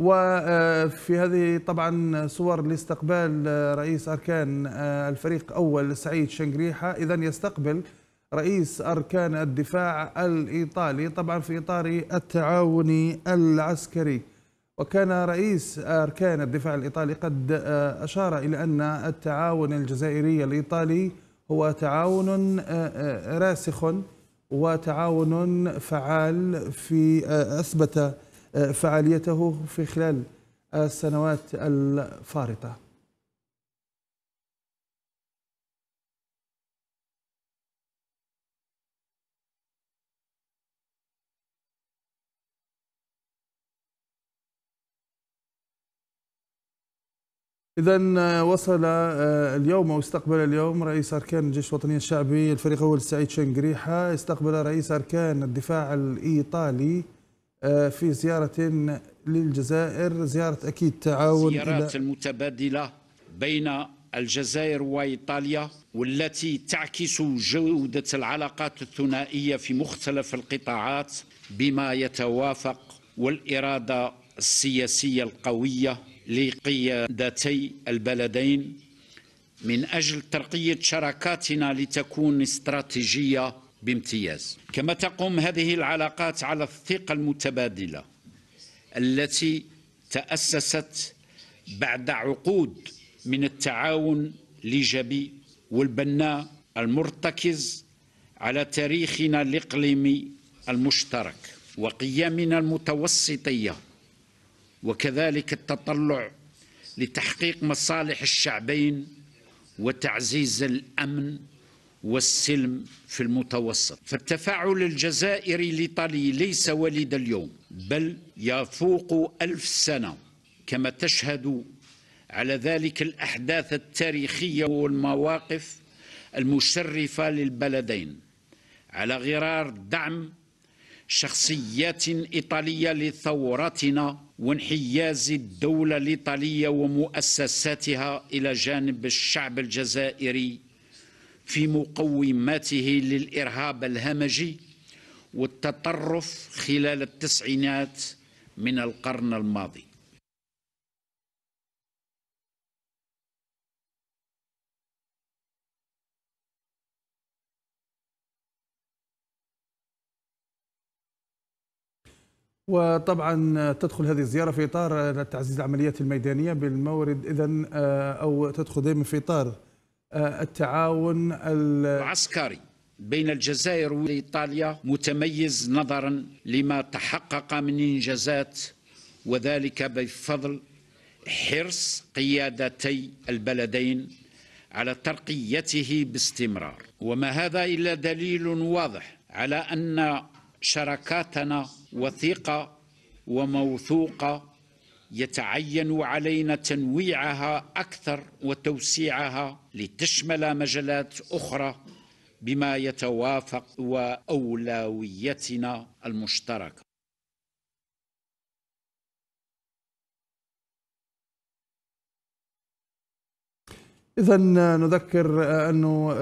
وفي هذه طبعا صور لاستقبال رئيس أركان الفريق أول سعيد شنقريحة إذا يستقبل رئيس أركان الدفاع الإيطالي طبعا في إطار التعاون العسكري وكان رئيس أركان الدفاع الإيطالي قد أشار إلى أن التعاون الجزائري الإيطالي هو تعاون راسخ وتعاون فعال في أثبت فعاليته في خلال السنوات الفارطة إذا آه، وصل آه، اليوم أو استقبل اليوم رئيس أركان الجيش الوطني الشعبي الفريق أول سعيد شنقريحة استقبل رئيس أركان الدفاع الإيطالي آه، في زيارة للجزائر زيارة أكيد تعاون الزيارات المتبادلة بين الجزائر وإيطاليا والتي تعكس جودة العلاقات الثنائية في مختلف القطاعات بما يتوافق والإرادة السياسية القوية لقيادتي البلدين من أجل ترقية شراكاتنا لتكون استراتيجية بامتياز كما تقوم هذه العلاقات على الثقة المتبادلة التي تأسست بعد عقود من التعاون الإيجابي والبناء المرتكز على تاريخنا الإقليمي المشترك وقيمنا المتوسطية وكذلك التطلع لتحقيق مصالح الشعبين وتعزيز الأمن والسلم في المتوسط فالتفاعل الجزائري الإيطالي ليس وليد اليوم بل يفوق ألف سنة كما تشهد على ذلك الأحداث التاريخية والمواقف المشرفة للبلدين على غرار دعم شخصيات إيطالية لثوراتنا وانحياز الدولة الإيطالية ومؤسساتها إلى جانب الشعب الجزائري في مقوماته للإرهاب الهمجي والتطرف خلال التسعينات من القرن الماضي وطبعا تدخل هذه الزيارة في إطار تعزيز العمليات الميدانية بالمورد إذا آه، أو تدخل دائما في إطار التعاون العسكري بين الجزائر وإيطاليا متميز نظرا لما تحقق من إنجازات وذلك بفضل حرص قيادتي البلدين على ترقيته باستمرار وما هذا إلا دليل واضح على أن شراكاتنا وثيقة وموثوقة يتعين علينا تنويعها اكثر وتوسيعها لتشمل مجالات اخرى بما يتوافق واولويتنا المشتركه إذا نذكر أنه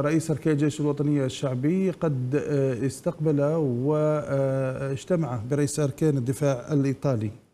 رئيس أركان الجيش الوطني الشعبي قد استقبل واجتمع برئيس أركان الدفاع الإيطالي